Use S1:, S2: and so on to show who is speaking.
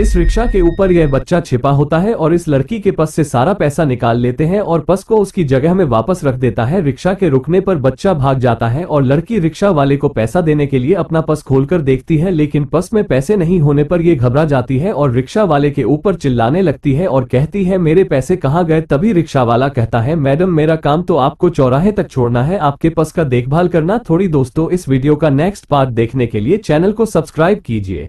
S1: इस रिक्शा के ऊपर यह बच्चा छिपा होता है और इस लड़की के पस से सारा पैसा निकाल लेते हैं और पस को उसकी जगह में वापस रख देता है रिक्शा के रुकने पर बच्चा भाग जाता है और लड़की रिक्शा वाले को पैसा देने के लिए अपना पस खोलकर देखती है लेकिन पस में पैसे नहीं होने पर यह घबरा जाती है और रिक्शा वाले के ऊपर चिल्लाने लगती है और कहती है मेरे पैसे कहाँ गए तभी रिक्शा वाला कहता है मैडम मेरा काम तो आपको चौराहे तक छोड़ना है आपके पस का देखभाल करना थोड़ी दोस्तों इस वीडियो का नेक्स्ट पार्ट देखने के लिए चैनल को सब्सक्राइब कीजिए